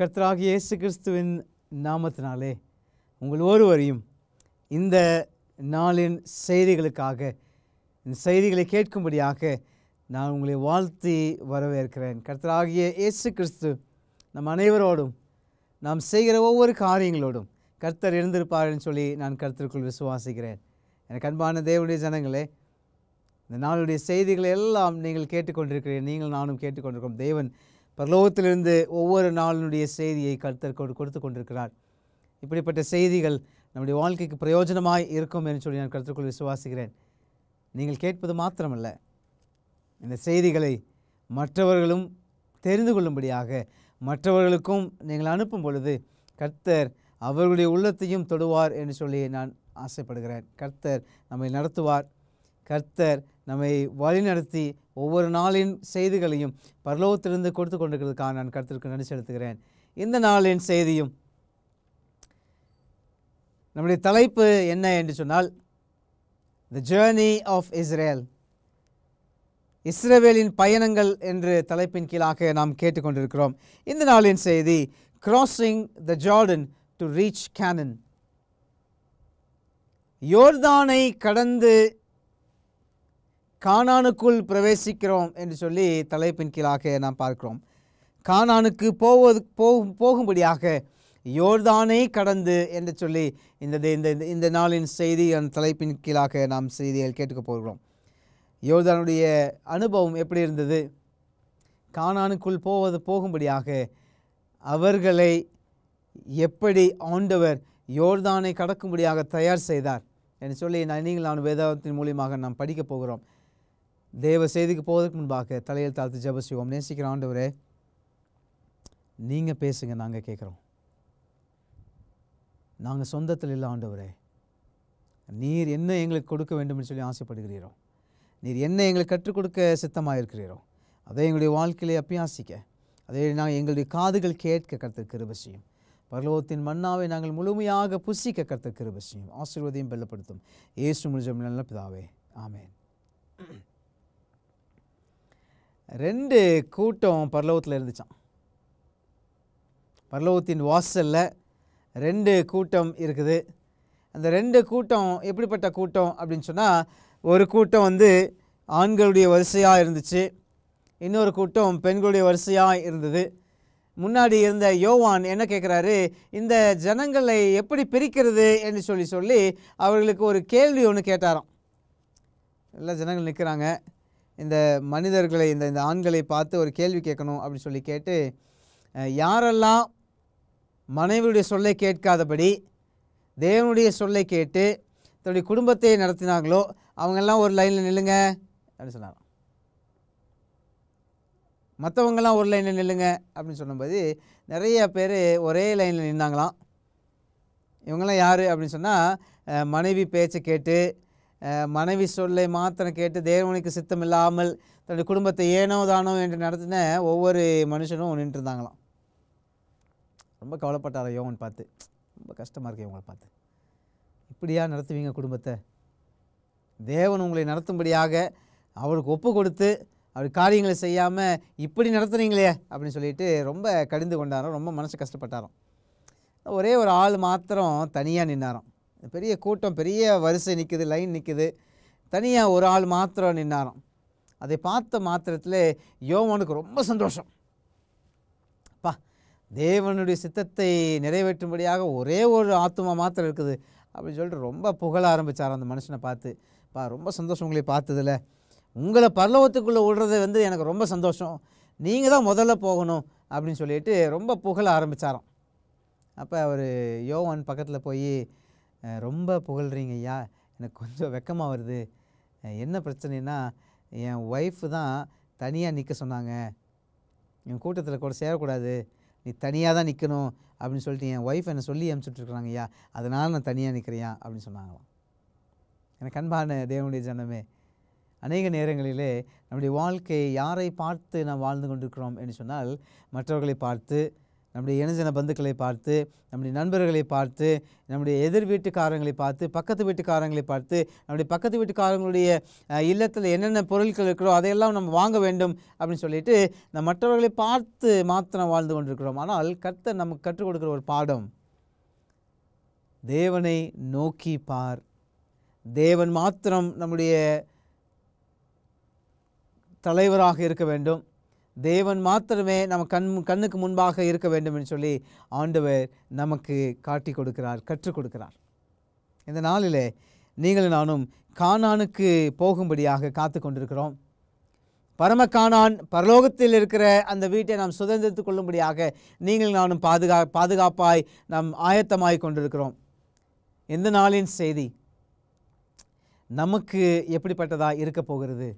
நம்முடைய கர்த்தராக இயேசு கிறிஸ்துவின் நாமத்தினாலே உங்கள் ஒருவரையும் இந்த நாளின் செய்திகளுக்காக இந்த செய்திகளை கேட்கும்படியாக நான் உங்களை வாழ்த்தி வரவேற்கிறேன் கர்த்தராகிய இயேசு கிறிஸ்து நம் அனைவரோடும் நாம் செய்கிற ஒவ்வொரு காரியங்களோடும் கர்த்தர் இருந்திருப்பார்னு சொல்லி நான் கர்த்தருக்குள் விசுவாசிக்கிறேன் எனக்கு அன்பான தேவனுடைய ஜனங்களே இந்த நாளுடைய செய்திகளை எல்லாம் நீங்கள் கேட்டுக்கொண்டிருக்கிறேன் நீங்கள் நானும் கேட்டுக்கொண்டிருக்கிறோம் தேவன் பரலோகத்திலிருந்து ஒவ்வொரு நாளினுடைய செய்தியை கருத்தர் கொடுத்து கொண்டிருக்கிறார் இப்படிப்பட்ட செய்திகள் நம்முடைய வாழ்க்கைக்கு பிரயோஜனமாய் இருக்கும் என்று சொல்லி நான் கருத்துக்குள் விசுவாசிக்கிறேன் நீங்கள் கேட்பது மாத்திரமல்ல இந்த செய்திகளை மற்றவர்களும் தெரிந்து கொள்ளும்படியாக மற்றவர்களுக்கும் நீங்கள் அனுப்பும் பொழுது கர்த்தர் அவர்களுடைய உள்ளத்தையும் தொடுவார் என்று சொல்லி நான் ஆசைப்படுகிறேன் கர்த்தர் நம்மை நடத்துவார் கர்த்தர் நம்மை வழிநடத்தி ஒவ்வொரு நாளின் செய்திகளையும் பரலோகத்திலிருந்து கொடுத்து கொண்டிருக்கிறதுக்காக நான் கருத்திற்கு நன்றி செலுத்துகிறேன் இந்த நாளின் செய்தியும் நம்முடைய தலைப்பு என்ன என்று சொன்னால் த ஜேர்னி ஆஃப் இஸ்ரேல் இஸ்ரேவேலின் பயணங்கள் என்று தலைப்பின் கீழாக நாம் கேட்டுக்கொண்டிருக்கிறோம் இந்த நாளின் செய்தி crossing the Jordan to reach Canaan யோர்தானை கடந்து கானானுக்குள் பிரவேசிக்கிறோம் என்று சொல்லி தலைப்பின் கீழாக நாம் பார்க்கிறோம் கானானுக்கு போவது போகும் போகும்படியாக யோர்தானே கடந்து என்று சொல்லி இந்த இந்த இந்த நாளின் செய்தி அந்த தலைப்பின் கீழாக நாம் செய்திகள் கேட்டுக்க போகிறோம் யோர்தானுடைய அனுபவம் எப்படி இருந்தது கானானுக்குள் போவது போகும்படியாக அவர்களை எப்படி ஆண்டவர் யோர்தானை கடக்கும்படியாக தயார் செய்தார் என்று சொல்லி நான் நீங்கள் நான் வேதாவத்தின் மூலியமாக நாம் படிக்கப் போகிறோம் தேவ செய்திக்கு போவதற்கு முன்பாக தலையில் தாழ்த்து ஜப செய்வோம் நேசிக்கிற ஆண்டவரே நீங்கள் பேசுங்க நாங்கள் கேட்குறோம் நாங்கள் சொந்தத்தில் இல்லை ஆண்டவரே நீர் என்ன எங்களுக்கு கொடுக்க வேண்டும் சொல்லி ஆசைப்படுகிறீரோ நீர் என்ன எங்களுக்கு கற்றுக் கொடுக்க சித்தமாக இருக்கிறீரோ அதை எங்களுடைய வாழ்க்கையிலே அப்பியாசிக்க அதை நாங்கள் எங்களுடைய காதுகள் கேட்க கருத்து கிருப செய்யும் பரலோகத்தின் நாங்கள் முழுமையாக புசிக்க கருத்து கிருப செய்யும் ஆசீர்வதையும் பெல்லப்படுத்தும் ஏசு முழுஜம் நல்ல பிதாவே ஆமேன் ரெண்டு கூட்டம் பரலோகத்தில் இருந்துச்சான் பரலோகத்தின் வாசலில் ரெண்டு கூட்டம் இருக்குது அந்த ரெண்டு கூட்டம் எப்படிப்பட்ட கூட்டம் அப்படின்னு சொன்னால் ஒரு கூட்டம் வந்து ஆண்களுடைய வரிசையாக இருந்துச்சு இன்னொரு கூட்டம் பெண்களுடைய வரிசையாக இருந்தது முன்னாடி இருந்த யோவான் என்ன கேட்குறாரு இந்த ஜனங்களை எப்படி பிரிக்கிறது என்று சொல்லி சொல்லி அவர்களுக்கு ஒரு கேள்வி ஒன்று கேட்டாராம் எல்லா ஜனங்கள் நிற்கிறாங்க இந்த மனிதர்களை இந்த இந்த ஆண்களை பார்த்து ஒரு கேள்வி கேட்கணும் அப்படின்னு சொல்லி கேட்டு யாரெல்லாம் மனைவியுடைய சொல்லை கேட்காதபடி தேவனுடைய சொல்லை கேட்டு தன்னுடைய குடும்பத்தை நடத்தினாங்களோ அவங்கெல்லாம் ஒரு லைனில் நில்லுங்க அப்படின்னு சொன்னாங்க மற்றவங்கெல்லாம் ஒரு லைனில் நில்லுங்க அப்படின்னு சொன்னபோது நிறைய பேர் ஒரே லைனில் நின்னாங்களாம் இவங்கெல்லாம் யார் அப்படின்னு சொன்னால் மனைவி பேச்சை கேட்டு மனைவி சொல்லை மாத்திரம் கேட்டு தேவனுக்கு சித்தம் இல்லாமல் தன்னுடைய குடும்பத்தை ஏனோ தானோ என்று நடத்தின ஒவ்வொரு மனுஷனும் நின்று இருந்தாங்களாம் ரொம்ப கவலைப்பட்டார யோகன் பார்த்து ரொம்ப கஷ்டமாக இருக்கு இவங்களை பார்த்து இப்படியா நடத்துவீங்க குடும்பத்தை தேவன் உங்களை நடத்தும்படியாக அவருக்கு ஒப்பு கொடுத்து அவர் காரியங்களை செய்யாமல் இப்படி நடத்துகிறீங்களே அப்படின்னு சொல்லிட்டு ரொம்ப கடிந்து கொண்டாரோ ரொம்ப மனசு கஷ்டப்பட்டாரோ ஒரே ஒரு ஆள் மாத்திரம் தனியாக நின்னாரோ பெரிய கூட்டம் பெரிய வரிசை நிற்குது லைன் நிற்குது தனியாக ஒரு ஆள் மாத்திரம் நின்னாராம் அதை பார்த்த மாத்திரத்தில் யோவனுக்கு ரொம்ப சந்தோஷம் அப்பா தேவனுடைய சித்தத்தை நிறைவேற்றும்படியாக ஒரே ஒரு ஆத்மா மாத்திரம் இருக்குது அப்படின்னு சொல்லிட்டு ரொம்ப புகழ ஆரம்பித்தார் அந்த மனுஷனை பார்த்து பா ரொம்ப சந்தோஷம் உங்களை பார்த்ததில்ல உங்களை பல்லவத்துக்குள்ளே விடுறது வந்து எனக்கு ரொம்ப சந்தோஷம் நீங்கள் தான் முதல்ல போகணும் அப்படின்னு சொல்லிட்டு ரொம்ப புகழ ஆரம்பித்தாராம் அப்போ அவர் யோவன் பக்கத்தில் போய் ரொம்ப புகழ்கிறீங்க ஐயா எனக்கு கொஞ்சம் வெக்கமாக வருது என்ன பிரச்சனைனா என் ஒய்ஃபு தான் தனியாக நிற்க சொன்னாங்க என் கூட்டத்தில் கூட சேரக்கூடாது நீ தனியாக தான் நிற்கணும் அப்படின்னு சொல்லிட்டு என் ஒய்ஃப் என்னை சொல்லி அனுப்பிச்சுட்ருக்குறாங்க ஐயா அதனால் நான் தனியாக நிற்கிறியா அப்படின்னு சொன்னாங்களாம் எனக்கு அன்பான தேவனுடைய ஜனமே அநேக நேரங்களிலே நம்முடைய வாழ்க்கையை யாரை பார்த்து நாம் வாழ்ந்து கொண்டிருக்கிறோம் என்று சொன்னால் மற்றவர்களை பார்த்து நம்முடைய இணைஞ்சன பந்துக்களை பார்த்து நம்முடைய நண்பர்களை பார்த்து நம்முடைய எதிர் வீட்டுக்காரங்களை பார்த்து பக்கத்து வீட்டுக்காரங்களை பார்த்து நம்முடைய பக்கத்து வீட்டுக்காரங்களுடைய இல்லத்தில் என்னென்ன பொருட்கள் இருக்கிறோ அதையெல்லாம் நம்ம வாங்க வேண்டும் அப்படின்னு சொல்லிட்டு நம் மற்றவர்களை பார்த்து மாத்திரம் வாழ்ந்து கொண்டிருக்கிறோம் ஆனால் கர்த்தை நமக்கு கற்றுக் கொடுக்குற ஒரு பாடம் தேவனை நோக்கி பார் தேவன் மாத்திரம் நம்முடைய தலைவராக இருக்க வேண்டும் தேவன் மாத்திரமே நம்ம கண் கண்ணுக்கு முன்பாக இருக்க வேண்டும் என்று சொல்லி ஆண்டவர் நமக்கு காட்டி கொடுக்கிறார் கற்றுக் கொடுக்கிறார் இந்த நாளில் நீங்களும் நானும் கானானுக்கு போகும்படியாக காத்து கொண்டிருக்கிறோம் பரம காணான் பரலோகத்தில் இருக்கிற அந்த வீட்டை நாம் சுதந்திரத்து கொள்ளும்படியாக நீங்கள் நானும் பாதுகா பாதுகாப்பாய் நாம் ஆயத்தமாய் கொண்டிருக்கிறோம் எந்த நாளின் செய்தி நமக்கு எப்படிப்பட்டதாக இருக்கப் போகிறது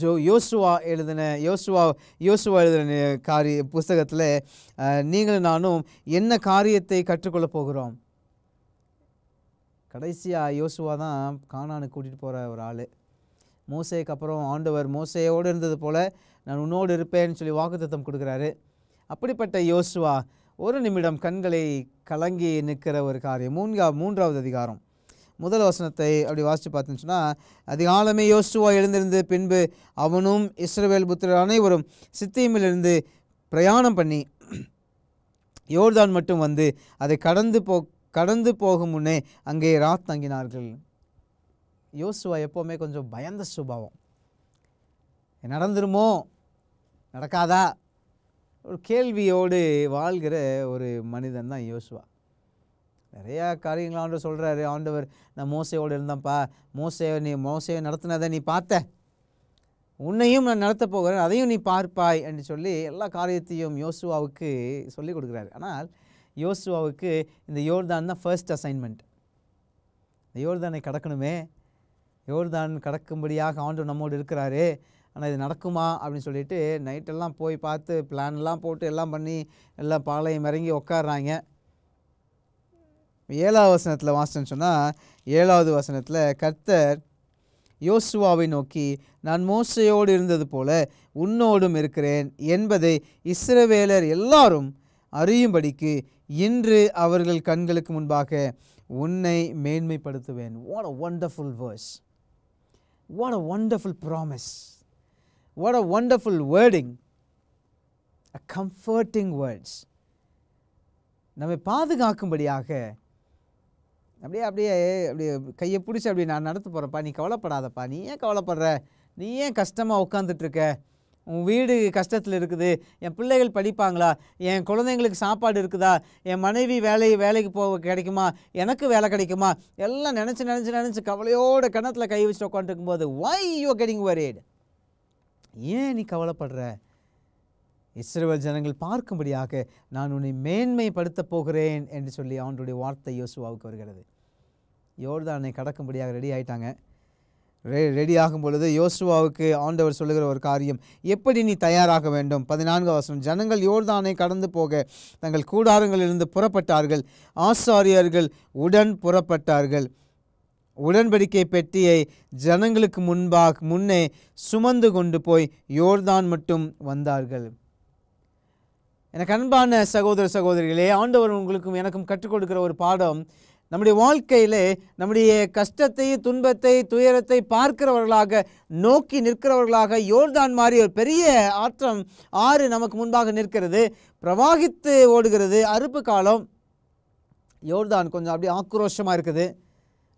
ஜோ யோசுவா எழுதின யோசுவா யோசுவா எழுதின காரிய புஸ்தகத்தில் நீங்களும் நானும் என்ன காரியத்தை கற்றுக்கொள்ள போகிறோம் கடைசியாக யோசுவா தான் காணான்னு கூட்டிகிட்டு போகிற ஒரு ஆள் மோசேக்கு அப்புறம் ஆண்டவர் மோசையோடு இருந்தது போல் நான் உன்னோடு இருப்பேன்னு சொல்லி வாக்குத்தத்தம் கொடுக்குறாரு அப்படிப்பட்ட யோசுவா ஒரு நிமிடம் கண்களை கலங்கி நிற்கிற ஒரு காரியம் மூன்கா மூன்றாவது அதிகாரம் முதல் வசனத்தை அப்படி வாசித்து பார்த்துச்சுன்னா அதிகாலமே யோசுவா எழுந்திருந்து பின்பு அவனும் இஸ்ரவேல் புத்திரர் அனைவரும் சித்தியமிலிருந்து பிரயாணம் பண்ணி யோர்தான் மட்டும் வந்து அதை கடந்து போ கடந்து போகும் முன்னே அங்கே ராத் தங்கினார்கள் யோசுவா எப்போவுமே கொஞ்சம் பயந்த சுபாவம் நடந்துருமோ நடக்காதா ஒரு கேள்வியோடு வாழ்கிற ஒரு மனிதன் தான் யோசுவா நிறையா காரியங்கள் ஆண்டவர் சொல்கிறாரு ஆண்டவர் நான் மோசையோடு இருந்தேன்ப்பா மோசையை நீ மோசையை நடத்தினதை நீ பார்த்த உன்னையும் நான் நடத்த போகிறேன் அதையும் நீ பார்ப்பாய் என்று சொல்லி எல்லா காரியத்தையும் யோசுவாவுக்கு சொல்லிக் கொடுக்குறாரு ஆனால் யோசுவாவுக்கு இந்த யோர்தான் தான் ஃபர்ஸ்ட் அசைன்மெண்ட் இந்த யோர்தானை கடக்கணுமே யோர்தான் கடக்கும்படியாக ஆண்டு நம்மோடு இருக்கிறாரு ஆனால் இது நடக்குமா அப்படின்னு சொல்லிட்டு நைட்டெல்லாம் போய் பார்த்து பிளான்லாம் போட்டு எல்லாம் பண்ணி எல்லாம் பாளையம் இறங்கி உட்காடுறாங்க ஏழாவது வசனத்தில் வாசன் சொன்னால் ஏழாவது வசனத்தில் கர்த்தர் யோசுவாவை நோக்கி நான் மோசையோடு இருந்தது போல உன்னோடும் இருக்கிறேன் என்பதை இஸ்ரவேலர் எல்லாரும் அறியும்படிக்கு இன்று அவர்கள் கண்களுக்கு முன்பாக உன்னை மேன்மைப்படுத்துவேன் what a wonderful words what a wonderful promise what a wonderful wording a comforting words நம்மை பாதுகாக்கும்படியாக அப்படியே அப்படியே அப்படியே கையை பிடிச்சி அப்படி நான் நடத்து போகிறப்பா நீ கவலைப்படாதப்பா நீ ஏன் கவலைப்படுற நீ ஏன் கஷ்டமாக உட்காந்துட்ருக்க உன் வீடு கஷ்டத்தில் இருக்குது என் பிள்ளைகள் படிப்பாங்களா என் குழந்தைங்களுக்கு சாப்பாடு இருக்குதா என் மனைவி வேலை வேலைக்கு போக கிடைக்குமா எனக்கு வேலை கிடைக்குமா எல்லாம் நினச்சி நினச்சி நினச்சி கவலையோட கிணத்துல கை வச்சுட்டு உட்காந்துருக்கும் போது வை யூ கெட்டிங் வரேட் ஏன் நீ கவலைப்படுற இஸ்ரேல் ஜனங்கள் பார்க்கும்படியாக நான் உன்னை மேன்மைப்படுத்தப் போகிறேன் என்று சொல்லி அவனுடைய வார்த்தை யோசுவாவுக்கு வருகிறது யோர்தானை கடக்கும்படியாக ரெடி ஆயிட்டாங்க ரெ ரெடி ஆகும் பொழுது யோசுவாவுக்கு ஆண்டவர் சொல்லுகிற ஒரு காரியம் எப்படி நீ தயாராக வேண்டும் பதினான்கு வருஷம் ஜனங்கள் யோர்தானை கடந்து போக தங்கள் கூடாரங்களிலிருந்து புறப்பட்டார்கள் ஆசாரியர்கள் உடன் புறப்பட்டார்கள் உடன்படிக்கை பெட்டியை ஜனங்களுக்கு முன்பாக முன்னே சுமந்து கொண்டு போய் யோர்தான் மட்டும் வந்தார்கள் எனக்கு அன்பான சகோதர சகோதரிகளே ஆண்டவர் உங்களுக்கும் எனக்கும் கற்றுக் கொடுக்கிற ஒரு பாடம் நம்முடைய வாழ்க்கையிலே நம்முடைய கஷ்டத்தை துன்பத்தை துயரத்தை பார்க்கிறவர்களாக நோக்கி நிற்கிறவர்களாக யோர்தான் மாதிரி ஒரு பெரிய ஆற்றம் ஆறு நமக்கு முன்பாக நிற்கிறது பிரவாகித்து ஓடுகிறது அறுப்பு காலம் யோர்தான் கொஞ்சம் அப்படியே ஆக்ரோஷமாக இருக்குது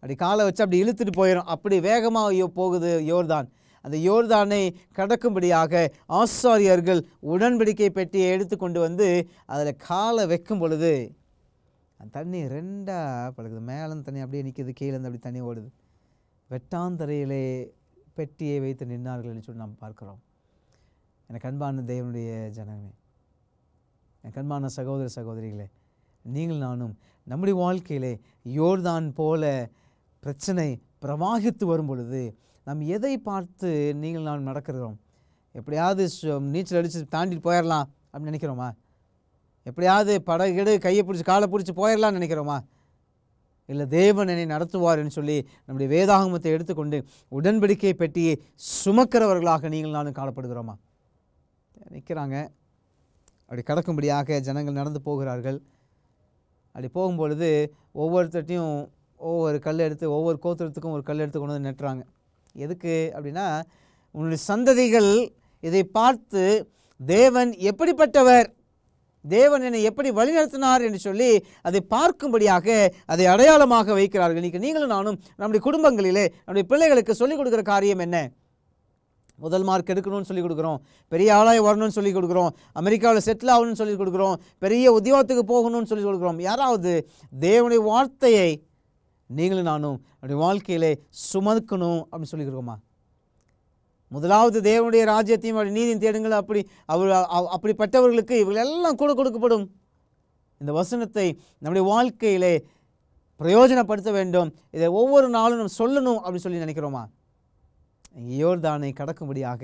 அப்படி காலை வச்சு அப்படி இழுத்துட்டு போயிடும் அப்படி வேகமாக போகுது யோர்தான் அந்த யோர்தானை கடக்கும்படியாக ஆசாரியர்கள் உடன்படிக்கை பெட்டியை எடுத்துக்கொண்டு வந்து அதில் காலை வைக்கும் பொழுது தண்ணி ரெண்டாக பழகுது மேலே தண்ணி அப்படியே நிற்கிது கீழே அப்படி தண்ணி ஓடுது வெட்டாந்தரையிலே பெட்டியை வைத்து நின்றார்கள் என்று சொல்லி நாம் பார்க்குறோம் எனக்கு அன்பான தெய்வனுடைய ஜனமே எனக்கு அன்பான சகோதர சகோதரிகளே நீங்கள் நானும் நம்முடைய வாழ்க்கையிலே யோர்தான் போல பிரச்சனை பிரவாகித்து வரும் பொழுது நம் எதை பார்த்து நீங்கள் நான் நடக்கிறோம் எப்படியாவது நீச்சல் அடித்து தாண்டிட்டு போயிடலாம் அப்படின்னு நினைக்கிறோமா எப்படியாவது படகிடு கையை பிடிச்சி காலை பிடிச்சி போயிடலாம்னு நினைக்கிறோமா இல்லை தேவன் என்னை நடத்துவார்னு சொல்லி நம்முடைய வேதாகமத்தை எடுத்துக்கொண்டு உடன்படிக்கை பெட்டியை சுமக்கிறவர்களாக நீங்கள் நானும் காணப்படுகிறோமா நிற்கிறாங்க அப்படி கடக்கும்படியாக ஜனங்கள் நடந்து போகிறார்கள் அப்படி போகும்பொழுது ஒவ்வொருத்தட்டையும் ஒவ்வொரு கல் எடுத்து ஒவ்வொரு கோத்திரத்துக்கும் ஒரு கல் எடுத்து கொண்டு வந்து நட்டுறாங்க எதுக்கு அப்படின்னா உன்னுடைய சந்ததிகள் இதை பார்த்து தேவன் எப்படிப்பட்டவர் தேவன் என்னை எப்படி வழிநடத்தினார் என்று சொல்லி அதை பார்க்கும்படியாக அதை அடையாளமாக வைக்கிறார்கள் இன்றைக்கி நீங்களும் நானும் நம்முடைய குடும்பங்களிலே நம்முடைய பிள்ளைகளுக்கு சொல்லிக் கொடுக்குற காரியம் என்ன முதல் மார்க் எடுக்கணும்னு சொல்லிக் கொடுக்குறோம் பெரிய ஆளாய் வரணும்னு சொல்லிக் கொடுக்குறோம் அமெரிக்காவில் செட்டில் ஆகணும்னு சொல்லிக் கொடுக்குறோம் பெரிய உத்தியோகத்துக்கு போகணும்னு சொல்லிக் கொடுக்குறோம் யாராவது தேவனுடைய வார்த்தையை நீங்களும் நானும் அப்படி வாழ்க்கையிலே சுமக்கணும் அப்படின்னு சொல்லியிருக்கோமா முதலாவது தேவனுடைய ராஜ்யத்தையும் அப்படி நீதியும் தேடுங்கள் அப்படி அவர் அப்படிப்பட்டவர்களுக்கு இவர்களெல்லாம் கூட கொடுக்கப்படும் இந்த வசனத்தை நம்முடைய வாழ்க்கையிலே பிரயோஜனப்படுத்த வேண்டும் இதை ஒவ்வொரு நாளும் நம்ம சொல்லணும் அப்படின்னு சொல்லி நினைக்கிறோமா யோர்தானை கடக்கும்படியாக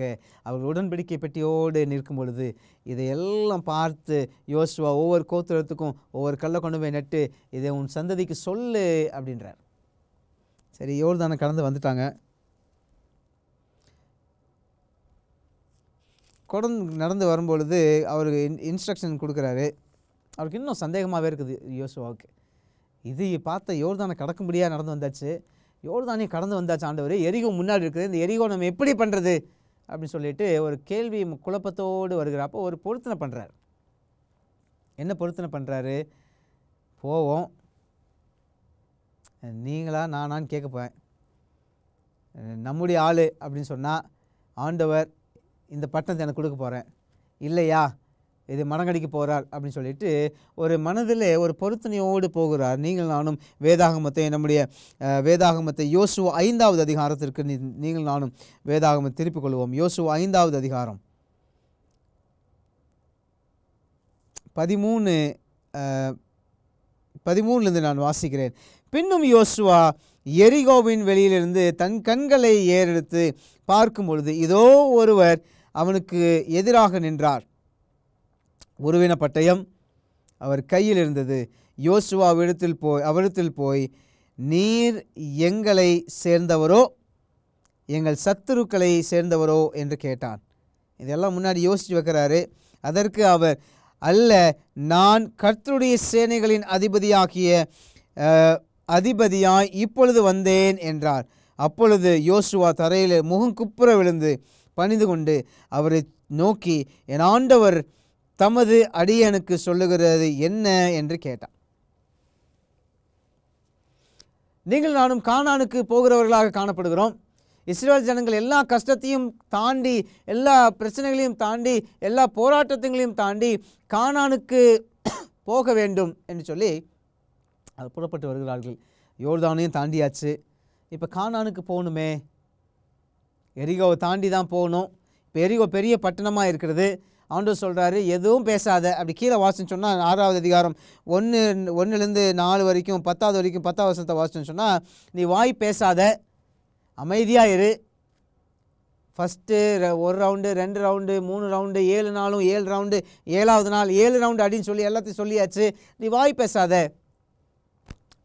அவர்கள் உடன்படிக்கை பெட்டியோடு நிற்கும் பொழுது இதையெல்லாம் பார்த்து யோசுவா ஒவ்வொரு கோத்திரத்துக்கும் ஒவ்வொரு கல்லை கொண்டு போய் நட்டு இதை உன் சந்ததிக்கு சொல்லு அப்படின்றார் சரி யோர்தானை கடந்து வந்துட்டாங்க கொடந்து நடந்து வரும்பொழுது அவருக்கு இன்ஸ்ட்ரக்ஷன் கொடுக்குறாரு அவருக்கு இன்னும் சந்தேகமாகவே இருக்குது யோசுவாவுக்கு இது பார்த்த யோர்தானை கடக்கும்படியாக நடந்து வந்தாச்சு யோர்தானே கடந்து வந்தாச்சு ஆண்டவர் எரிகோ முன்னாடி இருக்குது இந்த எரிகோ நம்ம எப்படி பண்ணுறது அப்படின்னு சொல்லிட்டு ஒரு கேள்வி குழப்பத்தோடு வருகிறப்ப ஒரு பொருத்தனை பண்ணுறார் என்ன பொருத்தனை பண்ணுறாரு போவோம் நீங்களா நானான்னு கேட்கப்பேன் நம்முடைய ஆள் அப்படின்னு சொன்னால் ஆண்டவர் இந்த பட்டணத்தை எனக்கு கொடுக்க போகிறேன் இல்லையா இது மனங்கடிக்க போகிறார் அப்படின்னு சொல்லிட்டு ஒரு மனதில் ஒரு பொருத்தனையோடு போகிறார் நீங்கள் நானும் வேதாகமத்தை நம்முடைய வேதாகமத்தை யோசு ஐந்தாவது அதிகாரத்திற்கு நீங்கள் நானும் வேதாகமத்தை திருப்பிக் கொள்வோம் யோசு ஐந்தாவது அதிகாரம் பதிமூணு பதிமூணுலேருந்து நான் வாசிக்கிறேன் பின்னும் யோசுவா எரிகோவின் வெளியிலிருந்து தன் கண்களை ஏறெடுத்து பார்க்கும் பொழுது இதோ ஒருவர் அவனுக்கு எதிராக நின்றார் உருவின பட்டயம் அவர் கையில் இருந்தது யோசுவாவிடத்தில் போய் அவரிடத்தில் போய் நீர் எங்களை சேர்ந்தவரோ எங்கள் சத்துருக்களை சேர்ந்தவரோ என்று கேட்டான் இதெல்லாம் முன்னாடி யோசித்து வைக்கிறாரு அதற்கு அவர் அல்ல நான் கர்த்தருடைய சேனைகளின் அதிபதியாகிய அதிபதியாய் இப்பொழுது வந்தேன் என்றார் அப்பொழுது யோசுவா தரையில் முகம் குப்புற விழுந்து பணிந்து கொண்டு அவரை நோக்கி என் ஆண்டவர் தமது அடியனுக்கு சொல்லுகிறது என்ன என்று கேட்டான் நீங்கள் நானும் கானானுக்கு போகிறவர்களாக காணப்படுகிறோம் இஸ்ரேல் ஜனங்கள் எல்லா கஷ்டத்தையும் தாண்டி எல்லா பிரச்சனைகளையும் தாண்டி எல்லா போராட்டத்தையும் தாண்டி கானானுக்கு போக வேண்டும் என்று சொல்லி அது புறப்பட்டு வருகிறார்கள் யோர்தானையும் தாண்டியாச்சு இப்போ கானானுக்கு போகணுமே எரிகோவை தாண்டி தான் போகணும் இப்போ எரிகோ பெரிய பட்டணமாக இருக்கிறது ஆண்டு சொல்கிறாரு எதுவும் பேசாத அப்படி கீழே வாசன்னு சொன்னால் ஆறாவது அதிகாரம் ஒன்று ஒன்றுலேருந்து நாலு வரைக்கும் பத்தாவது வரைக்கும் பத்தாவது வருஷத்தை வாசன்னு சொன்னால் நீ வாய் பேசாத அமைதியாக இரு ஃபஸ்ட்டு ஒரு ரவுண்டு ரெண்டு ரவுண்டு மூணு ரவுண்டு ஏழு நாளும் ஏழு ரவுண்டு ஏழாவது நாள் ஏழு ரவுண்டு அப்படின்னு சொல்லி எல்லாத்தையும் சொல்லியாச்சு நீ வாய் பேசாத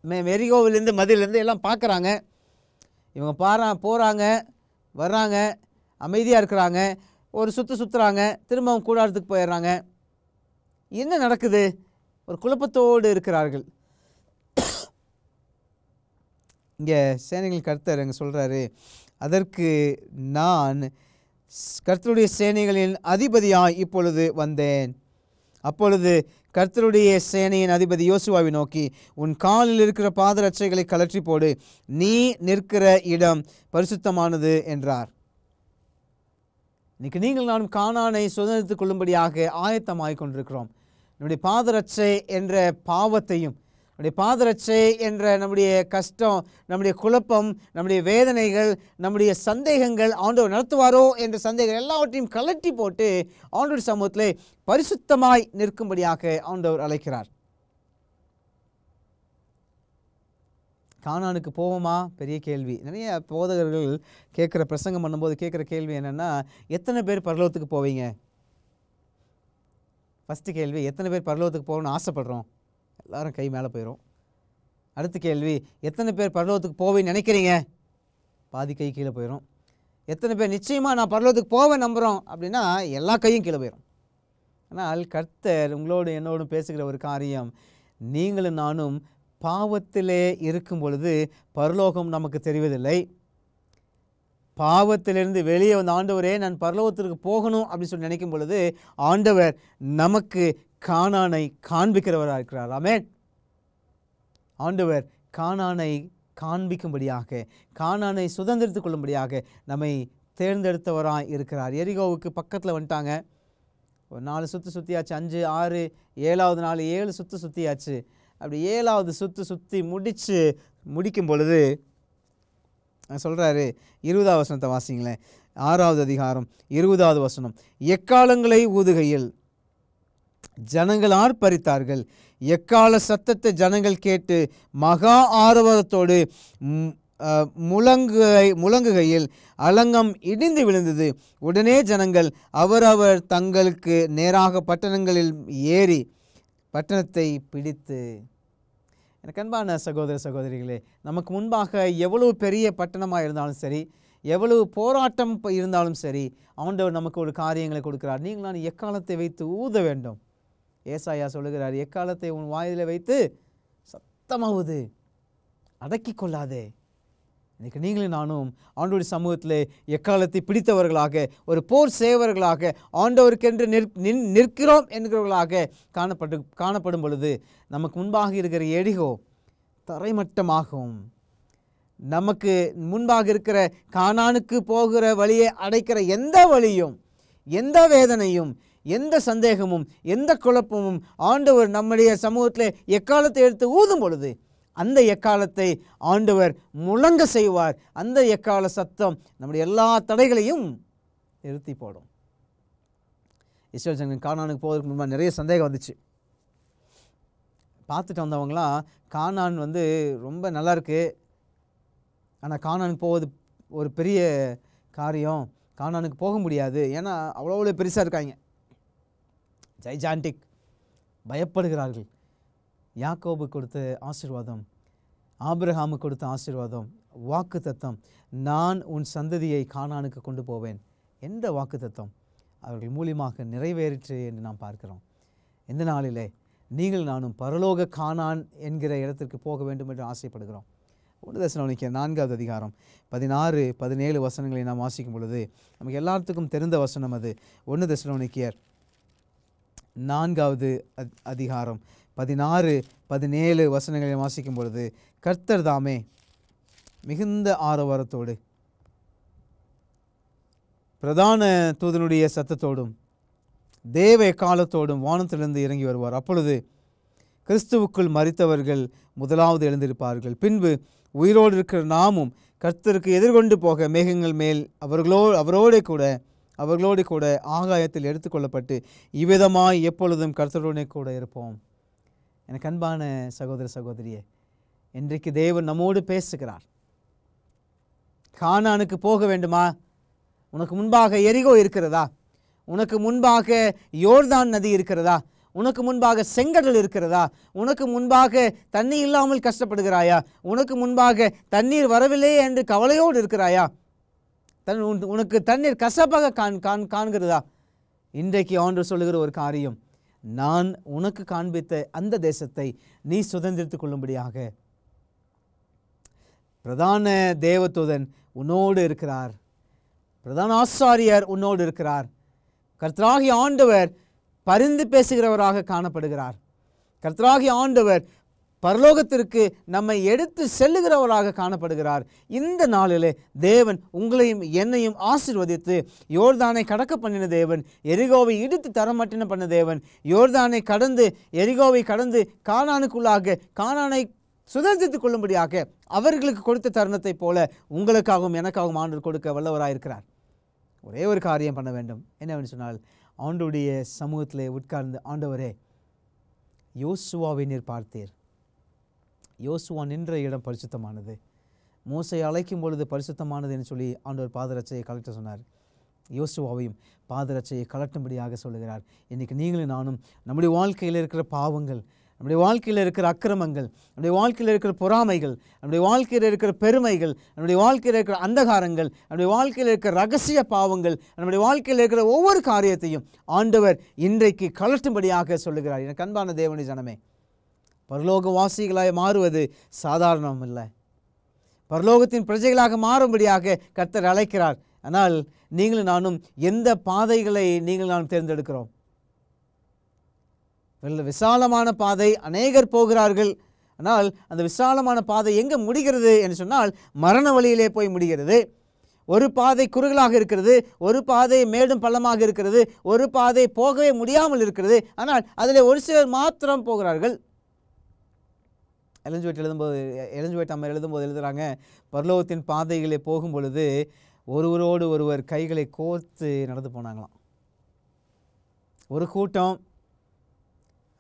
மே மெரிகோவிலேருந்து மதிலேருந்து எல்லாம் பார்க்குறாங்க இவங்க பாரா போகிறாங்க வர்றாங்க அமைதியாக இருக்கிறாங்க ஒரு சுற்று சுற்றுறாங்க திரும்பவும் கூடாரத்துக்கு போயிடுறாங்க என்ன நடக்குது ஒரு குழப்பத்தோடு இருக்கிறார்கள் இங்கே சேனைகள் கருத்தர் அங்கே சொல்கிறாரு அதற்கு நான் கருத்தருடைய சேனைகளின் அதிபதியாய் இப்பொழுது வந்தேன் அப்பொழுது கர்த்தருடைய சேனையின் அதிபதி யோசுவாவை நோக்கி உன் காலில் இருக்கிற பாதரட்சைகளை கலற்றி போடு நீ நிற்கிற இடம் பரிசுத்தமானது என்றார் இன்னைக்கு நீங்கள் நாம் காணானை சுதந்திரத்துக் கொள்ளும்படியாக ஆயத்தமாக கொண்டிருக்கிறோம் நம்முடைய பாதரட்சை என்ற பாவத்தையும் நம்முடைய பாதரட்சை என்ற நம்முடைய கஷ்டம் நம்முடைய குழப்பம் நம்முடைய வேதனைகள் நம்முடைய சந்தேகங்கள் ஆண்டவர் நடத்துவாரோ என்ற சந்தேகம் எல்லாவற்றையும் கலட்டி போட்டு ஆண்டோர் சமூகத்தில் பரிசுத்தமாய் நிற்கும்படியாக ஆண்டவர் அழைக்கிறார் கானானுக்கு போவோமா பெரிய கேள்வி நிறைய போதகர்கள் கேட்குற பிரசங்கம் பண்ணும்போது கேட்குற கேள்வி என்னென்னா எத்தனை பேர் பரலோகத்துக்கு போவீங்க ஃபஸ்ட்டு கேள்வி எத்தனை பேர் பரலோகத்துக்கு போகணும்னு ஆசைப்பட்றோம் எல்லோரும் கை மேலே போயிடும் அடுத்த கேள்வி எத்தனை பேர் பரலோகத்துக்கு போவேன்னு நினைக்கிறீங்க பாதி கை கீழே போயிடும் எத்தனை பேர் நிச்சயமாக நான் பரலோகத்துக்கு போவேன் நம்புகிறோம் அப்படின்னா எல்லா கையும் கீழே போயிடும் ஆனால் கர்த்தர் உங்களோடு என்னோடு பேசுகிற ஒரு காரியம் நீங்களும் நானும் பாவத்திலே இருக்கும் பொழுது பரலோகம் நமக்கு தெரிவதில்லை பாவத்திலிருந்து வெளியே வந்த ஆண்டவரே நான் பரலோகத்திற்கு போகணும் அப்படின்னு சொல்லி நினைக்கும் பொழுது ஆண்டவர் நமக்கு காணானை காண்பிக்கிறவராக இருக்கிறார் ஆமே ஆண்டவர் காணானை காண்பிக்கும்படியாக காணானை சுதந்திரத்து கொள்ளும்படியாக நம்மை தேர்ந்தெடுத்தவராக இருக்கிறார் எரிகோவுக்கு பக்கத்தில் வந்துட்டாங்க ஒரு நாலு சுற்று சுற்றியாச்சு அஞ்சு ஆறு ஏழாவது நாலு ஏழு சுற்று சுற்றியாச்சு அப்படி ஏழாவது சுற்று சுற்றி முடித்து முடிக்கும் பொழுது சொல்கிறாரு இருபதாவது வசனத்தை வாசிங்களேன் ஆறாவது அதிகாரம் இருபதாவது வசனம் எக்காலங்களை ஊதுகையில் ஜனங்கள் ஆர்ப்பரித்தார்கள் எக்கால சத்தத்தை ஜனங்கள் கேட்டு மகா ஆரவாரத்தோடு முழங்குகை முழங்குகையில் அலங்கம் இடிந்து விழுந்தது உடனே ஜனங்கள் அவரவர் தங்களுக்கு நேராக பட்டணங்களில் ஏறி பட்டணத்தை பிடித்து எனக்கு அன்பான சகோதர சகோதரிகளே நமக்கு முன்பாக எவ்வளவு பெரிய பட்டணமாக இருந்தாலும் சரி எவ்வளவு போராட்டம் இருந்தாலும் சரி ஆண்டவர் நமக்கு ஒரு காரியங்களை கொடுக்கிறார் நீங்கள் நான் எக்காலத்தை வைத்து ஊத வேண்டும் ஏசாயா சொல்லுகிறார் எக்காலத்தை உன் வாயில் வைத்து சத்தமாவது அடக்கி கொள்ளாதே இன்றைக்கு நீங்களும் நானும் ஆண்டோடைய சமூகத்தில் எக்காலத்தை பிடித்தவர்களாக ஒரு போர் செய்வர்களாக ஆண்டவருக்கென்று நிற் நின் நிற்கிறோம் என்கிறவர்களாக காணப்பட்டு காணப்படும் பொழுது நமக்கு முன்பாக இருக்கிற எடிகோ தரைமட்டமாகும் நமக்கு முன்பாக இருக்கிற காணானுக்கு போகிற வழியை அடைக்கிற எந்த வழியும் எந்த வேதனையும் எந்த சந்தேகமும் எந்த குழப்பமும் ஆண்டவர் நம்முடைய சமூகத்தில் எக்காலத்தை எடுத்து ஊதும் பொழுது அந்த எக்காலத்தை ஆண்டவர் முழங்க செய்வார் அந்த எக்கால சத்தம் நம்முடைய எல்லா தடைகளையும் நிறுத்தி போடும் இஸ்ரேல் சங்கம் காணானுக்கு போவதற்கு முன்பாக நிறைய சந்தேகம் வந்துச்சு பார்த்துட்டு வந்தவங்களாம் காணான் வந்து ரொம்ப நல்லா இருக்குது ஆனால் காணானுக்கு போவது ஒரு பெரிய காரியம் காணானுக்கு போக முடியாது ஏன்னா அவ்வளோ பெருசாக இருக்காங்க ஜைஜான்டிக் பயப்படுகிறார்கள் யாக்கோபு கொடுத்த ஆசிர்வாதம் ஆபிரஹாமு கொடுத்த ஆசிர்வாதம் வாக்கு தத்தம் நான் உன் சந்ததியை காணானுக்கு கொண்டு போவேன் என்ற வாக்கு தத்தம் அவர்கள் மூலியமாக நிறைவேறிற்று என்று நாம் பார்க்கிறோம் இந்த நாளிலே நீங்கள் நானும் பரலோக காணான் என்கிற இடத்திற்கு போக வேண்டும் என்று ஆசைப்படுகிறோம் ஒன்று நிற்க நான்காவது அதிகாரம் பதினாறு பதினேழு வசனங்களை நாம் வாசிக்கும் பொழுது நமக்கு எல்லாத்துக்கும் தெரிந்த வசனம் அது ஒன்று நிற்கியர் நான்காவது அதிகாரம் பதினாறு பதினேழு வசனங்களை வாசிக்கும் பொழுது கர்த்தர் தாமே மிகுந்த ஆரவாரத்தோடு பிரதான தூதனுடைய சத்தத்தோடும் தேவ காலத்தோடும் வானத்திலிருந்து இறங்கி வருவார் அப்பொழுது கிறிஸ்துவுக்குள் மறித்தவர்கள் முதலாவது எழுந்திருப்பார்கள் பின்பு உயிரோடு இருக்கிற நாமும் கர்த்தருக்கு எதிர்கொண்டு போக மேகங்கள் மேல் அவர்களோ அவரோட கூட அவர்களோடு கூட ஆகாயத்தில் எடுத்துக்கொள்ளப்பட்டு இவ்விதமாய் எப்பொழுதும் கர்த்தருடனே கூட இருப்போம் எனக்கு அன்பான சகோதர சகோதரியே இன்றைக்கு தேவன் நம்மோடு பேசுகிறார் கானானுக்கு போக வேண்டுமா உனக்கு முன்பாக எரிகோ இருக்கிறதா உனக்கு முன்பாக யோர்தான் நதி இருக்கிறதா உனக்கு முன்பாக செங்கடல் இருக்கிறதா உனக்கு முன்பாக தண்ணி இல்லாமல் கஷ்டப்படுகிறாயா உனக்கு முன்பாக தண்ணீர் வரவில்லையே என்று கவலையோடு இருக்கிறாயா தன் உனக்கு தண்ணீர் கசப்பாக காண் காண் காண்கிறதா இன்றைக்கு ஆண்டு சொல்லுகிற ஒரு காரியம் நான் உனக்கு காண்பித்த அந்த தேசத்தை நீ சுதந்திரித்து கொள்ளும்படியாக பிரதான தேவத்துதன் உன்னோடு இருக்கிறார் பிரதான ஆசாரியர் உன்னோடு இருக்கிறார் கர்த்தராகி ஆண்டவர் பரிந்து பேசுகிறவராக காணப்படுகிறார் கர்த்தராகி ஆண்டவர் பரலோகத்திற்கு நம்மை எடுத்து செல்லுகிறவராக காணப்படுகிறார் இந்த நாளிலே தேவன் உங்களையும் என்னையும் ஆசிர்வதித்து யோர்தானை கடக்க பண்ணின தேவன் எரிகோவை இடித்து தரமட்டின பண்ண தேவன் யோர்தானை கடந்து எரிகோவை கடந்து காணானுக்குள்ளாக காணானை சுதந்திரத்துக் கொள்ளும்படியாக அவர்களுக்கு கொடுத்த தருணத்தைப் போல உங்களுக்காகவும் எனக்காகவும் ஆண்டு கொடுக்க வல்லவராயிருக்கிறார் ஒரே ஒரு காரியம் பண்ண வேண்டும் என்னவென்று சொன்னால் ஆண்டுடைய சமூகத்தில் உட்கார்ந்து ஆண்டவரே யோசுவாவை நீர் பார்த்தீர் யோசுவா நின்ற இடம் பரிசுத்தமானது மூசை அழைக்கும் பொழுது பரிசுத்தமானது என்று சொல்லி ஆண்டவர் பாதரட்சையை கலெக்ட சொன்னார் யோசுவாவையும் பாதரட்சையை கலட்டும்படியாக சொல்லுகிறார் இன்றைக்கி நீங்களும் நானும் நம்முடைய வாழ்க்கையில் இருக்கிற பாவங்கள் நம்முடைய வாழ்க்கையில் இருக்கிற அக்கிரமங்கள் நம்முடைய வாழ்க்கையில் இருக்கிற பொறாமைகள் நம்முடைய வாழ்க்கையில் இருக்கிற பெருமைகள் நம்முடைய வாழ்க்கையில் இருக்கிற அந்தகாரங்கள் நம்முடைய வாழ்க்கையில் இருக்கிற ரகசிய பாவங்கள் நம்முடைய வாழ்க்கையில் இருக்கிற ஒவ்வொரு காரியத்தையும் ஆண்டவர் இன்றைக்கு கலட்டும்படியாக சொல்லுகிறார் எனக்கு அன்பான தேவனி ஜனமே வாசிகளாய் மாறுவது சாதாரணம் இல்லை பரலோகத்தின் பிரஜைகளாக மாறும்படியாக கர்த்தர் அழைக்கிறார் ஆனால் நீங்களும் நானும் எந்த பாதைகளை நீங்கள் நான் தேர்ந்தெடுக்கிறோம் விசாலமான பாதை அநேகர் போகிறார்கள் ஆனால் அந்த விசாலமான பாதை எங்கே முடிகிறது என்று சொன்னால் மரண வழியிலே போய் முடிகிறது ஒரு பாதை குறுகலாக இருக்கிறது ஒரு பாதை மேடும் பள்ளமாக இருக்கிறது ஒரு பாதை போகவே முடியாமல் இருக்கிறது ஆனால் அதில் ஒரு சிலர் மாத்திரம் போகிறார்கள் எலஞ்சுவேட் எழுதும்போது எலஞ்சுவேட் அம்மா எழுதும்போது எழுதுகிறாங்க பரலோகத்தின் பாதைகளை போகும் பொழுது ஒருவரோடு ஒருவர் கைகளை கோர்த்து நடந்து போனாங்களாம் ஒரு கூட்டம்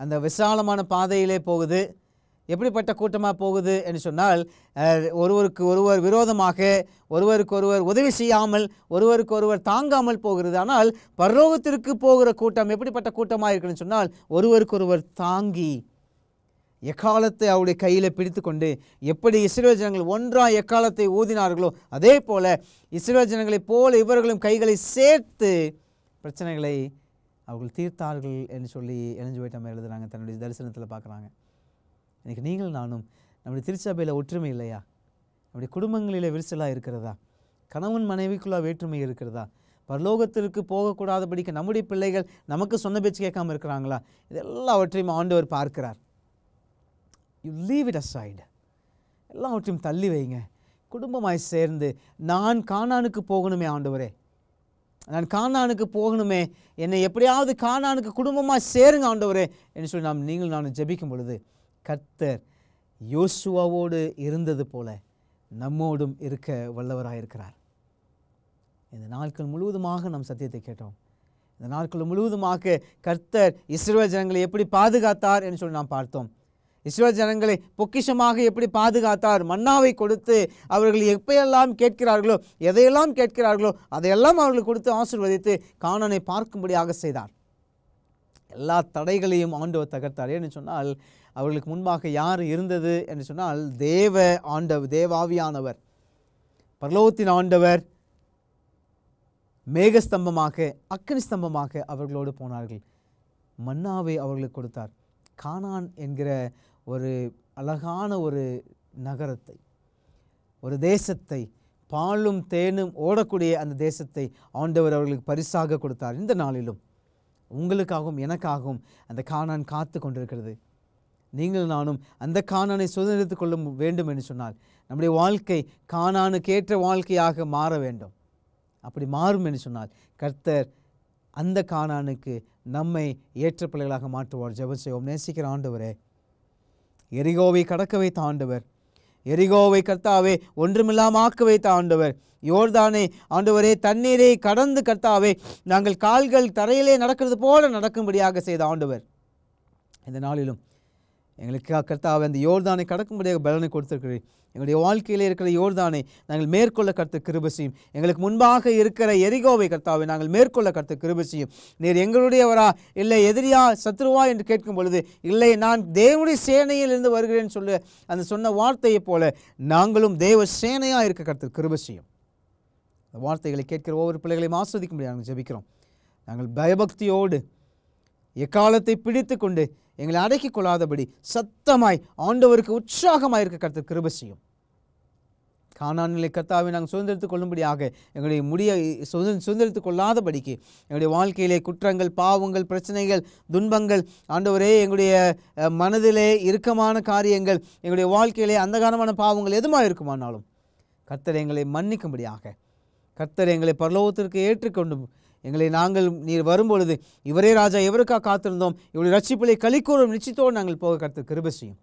அந்த விசாலமான பாதையிலே போகுது எப்படிப்பட்ட கூட்டமாக போகுது என்று சொன்னால் ஒருவருக்கு ஒருவர் விரோதமாக ஒருவருக்கு ஒருவர் உதவி செய்யாமல் ஒருவருக்கு ஒருவர் தாங்காமல் போகிறது ஆனால் பரலோகத்திற்கு போகிற கூட்டம் எப்படிப்பட்ட கூட்டமாக இருக்குன்னு சொன்னால் ஒருவருக்கு ஒருவர் தாங்கி எக்காலத்தை அவருடைய கையில் பிடித்து கொண்டு எப்படி இஸ்ரோ ஜனங்கள் ஒன்றாக எக்காலத்தை ஊதினார்களோ அதே போல் இஸ்ரோ ஜனங்களைப் போல இவர்களும் கைகளை சேர்த்து பிரச்சனைகளை அவர்கள் தீர்த்தார்கள் என்று சொல்லி இளஞ்சுவேட்டம்மை எழுதுகிறாங்க தன்னுடைய தரிசனத்தில் பார்க்குறாங்க இன்றைக்கி நீங்கள் நானும் நம்முடைய திருச்சபையில் ஒற்றுமை இல்லையா நம்முடைய குடும்பங்களில் விரிசலாக இருக்கிறதா கணவன் மனைவிக்குள்ளே வேற்றுமை இருக்கிறதா பரலோகத்திற்கு போகக்கூடாதபடிக்கு நம்முடைய பிள்ளைகள் நமக்கு சொன்ன பேச்சு கேட்காமல் இருக்கிறாங்களா இதெல்லாவற்றையும் ஆண்டவர் பார்க்கிறார் யூ லீவ் இட் அசைடு எல்லாவற்றையும் தள்ளி வைங்க குடும்பமாய் சேர்ந்து நான் காணானுக்கு போகணுமே ஆண்டவரே நான் காணானுக்கு போகணுமே என்னை எப்படியாவது காணானுக்கு குடும்பமாக சேருங்க ஆண்டவரே என்று சொல்லி நாம் நீங்கள் நான் ஜபிக்கும் பொழுது கர்த்தர் யோசுவாவோடு இருந்தது போல நம்மோடும் இருக்க வல்லவராக இருக்கிறார் இந்த நாட்கள் முழுவதுமாக நாம் சத்தியத்தை கேட்டோம் இந்த நாட்கள் முழுவதுமாக கர்த்தர் இஸ்ரோ ஜனங்களை எப்படி பாதுகாத்தார் என்று சொல்லி நாம் பார்த்தோம் இஸ்ரேல் ஜனங்களை பொக்கிஷமாக எப்படி பாதுகாத்தார் மன்னாவை கொடுத்து அவர்கள் எப்பையெல்லாம் கேட்கிறார்களோ எதையெல்லாம் கேட்கிறார்களோ அதையெல்லாம் அவர்கள் கொடுத்து ஆசிர்வதித்து காணனை பார்க்கும்படியாக செய்தார் எல்லா தடைகளையும் ஆண்டவர் தகர்த்தார் ஏன்னு சொன்னால் அவர்களுக்கு முன்பாக யார் இருந்தது என்று சொன்னால் தேவ ஆண்டவர் தேவாவியானவர் பரலோகத்தின் ஆண்டவர் மேகஸ்தம்பமாக அக்கனி ஸ்தம்பமாக அவர்களோடு போனார்கள் மன்னாவை அவர்களுக்கு கொடுத்தார் கானான் என்கிற ஒரு அழகான ஒரு நகரத்தை ஒரு தேசத்தை பாலும் தேனும் ஓடக்கூடிய அந்த தேசத்தை ஆண்டவர் அவர்களுக்கு பரிசாக கொடுத்தார் இந்த நாளிலும் உங்களுக்காகவும் எனக்காகவும் அந்த காணான் காத்து கொண்டிருக்கிறது நீங்கள் நானும் அந்த காணானை சுதந்திரத்து கொள்ள வேண்டும் என்று சொன்னால் நம்முடைய வாழ்க்கை காணானுக்கேற்ற வாழ்க்கையாக மாற வேண்டும் அப்படி மாறும் என்று சொன்னால் கர்த்தர் அந்த காணானுக்கு நம்மை ஏற்ற பிள்ளைகளாக மாற்றுவார் ஜெபம் செய்வோம் நேசிக்கிற ஆண்டவரே எரிகோவை கடக்க வைத்த ஆண்டவர் எரிகோவை கர்த்தாவே ஒன்றுமில்லாம ஆக்க வைத்த ஆண்டவர் யோர்தானே ஆண்டவரே தண்ணீரை கடந்து கர்த்தாவே நாங்கள் கால்கள் தரையிலே நடக்கிறது போல நடக்கும்படியாக செய்த ஆண்டவர் இந்த நாளிலும் எங்களுக்காக கர்த்தாவை அந்த யோர்தானை கடக்கும்படியாக பலனை கொடுத்துருக்கிறேன் எங்களுடைய வாழ்க்கையில் இருக்கிற யோர்தானை நாங்கள் மேற்கொள்ள கருத்து கிருப செய்யும் எங்களுக்கு முன்பாக இருக்கிற எரிகோவை கர்த்தாவை நாங்கள் மேற்கொள்ள கருத்து கிருப செய்யும் நீர் எங்களுடையவரா இல்லை எதிரியா சத்ருவா என்று கேட்கும் பொழுது இல்லை நான் தேவனுடைய சேனையிலிருந்து வருகிறேன் சொல்லு அந்த சொன்ன வார்த்தையைப் போல நாங்களும் தேவ சேனையாக இருக்க கருத்து கிருப செய்யும் அந்த வார்த்தைகளை கேட்கிற ஒவ்வொரு பிள்ளைகளையும் ஆஸ்வதிக்க முடியாது நாங்கள் ஜபிக்கிறோம் நாங்கள் பயபக்தியோடு எக்காலத்தை பிடித்து கொண்டு எங்களை அடக்கிக் கொள்ளாதபடி சத்தமாய் ஆண்டவருக்கு உற்சாகமாக இருக்க கருத்து கிருப செய்யும் காணாநிலை கர்த்தாவை நாங்கள் சுதந்திரத்துக் கொள்ளும்படியாக எங்களுடைய முடிய சுதந்திரத்துக் கொள்ளாதபடிக்கு எங்களுடைய வாழ்க்கையிலே குற்றங்கள் பாவங்கள் பிரச்சனைகள் துன்பங்கள் ஆண்டவரே எங்களுடைய மனதிலே இறுக்கமான காரியங்கள் எங்களுடைய வாழ்க்கையிலே அந்தகாரமான பாவங்கள் எதுமாக இருக்குமானாலும் கர்த்தரை எங்களை மன்னிக்கும்படியாக கர்த்தரை எங்களை பரலோகத்திற்கு ஏற்றுக்கொண்டு எங்களை நாங்கள் நீர் வரும்பொழுது இவரே ராஜா எவருக்காக காத்திருந்தோம் இவருடைய ரட்சிப்பிலை கலிக்கூறும் நிச்சயத்தோடு நாங்கள் போக கருத்து கிருப செய்யும்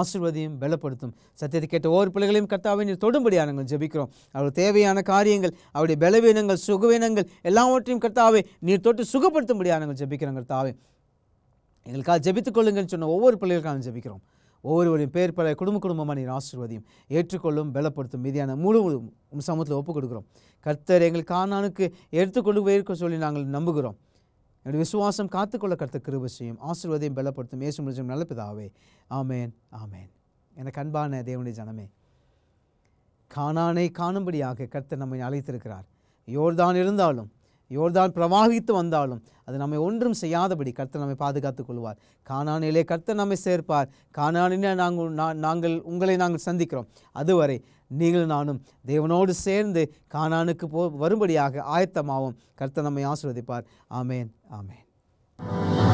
ஆசிர்வதியும் பலப்படுத்தும் சத்தியத்தை கேட்ட ஒவ்வொரு பிள்ளைகளையும் கர்த்தாவை நீர் தொடும்படியாக நாங்கள் ஜெபிக்கிறோம் அவருடைய தேவையான காரியங்கள் அவருடைய பலவீனங்கள் சுகவீனங்கள் எல்லாவற்றையும் கர்த்தாவை நீர் தொட்டு சுகப்படுத்தும்படியாக நாங்கள் ஜெபிக்கிறோம் கர்த்தாவை எங்களுக்காக ஜபித்துக் கொள்ளுங்கன்னு சொன்ன ஒவ்வொரு பிள்ளைகளுக்காக ஜபிக்கிறோம் ஒவ்வொருவரின் பேர் பல குடும்ப குடும்பமாக நீர் ஆசிர்வதியும் ஏற்றுக்கொள்ளும் பலப்படுத்தும் மீதியான முழு சமூகத்தில் ஒப்புக் கொடுக்குறோம் கர்த்தர் எங்கள் காணானுக்கு எடுத்துக்கொண்டு போயிருக்க சொல்லி நாங்கள் நம்புகிறோம் என்னுடைய விசுவாசம் காத்துக்கொள்ள கர்த்தர் கிருப செய்யும் ஆசிர்வதையும் பலப்படுத்தும் ஏசு முடிஞ்சும் நல்ல ஆமேன் ஆமேன் எனக்கு அன்பான தேவனுடைய ஜனமே காணானை காணும்படியாக கர்த்தர் நம்மை அழைத்திருக்கிறார் யோர்தான் இருந்தாலும் யோர்தான் பிரவாகித்து வந்தாலும் அது நம்மை ஒன்றும் செய்யாதபடி கர்த்தர் நம்மை பாதுகாத்துக் கொள்வார் காணானிலே கர்த்தர் நம்மை சேர்ப்பார் காணானிலே நாங்கள் நாங்கள் உங்களை நாங்கள் சந்திக்கிறோம் அதுவரை நீங்கள் நானும் தேவனோடு சேர்ந்து காணானுக்கு போ வரும்படியாக ஆயத்தமாகவும் கர்த்தர் நம்மை ஆசிர்வதிப்பார் ஆமேன் ஆமேன்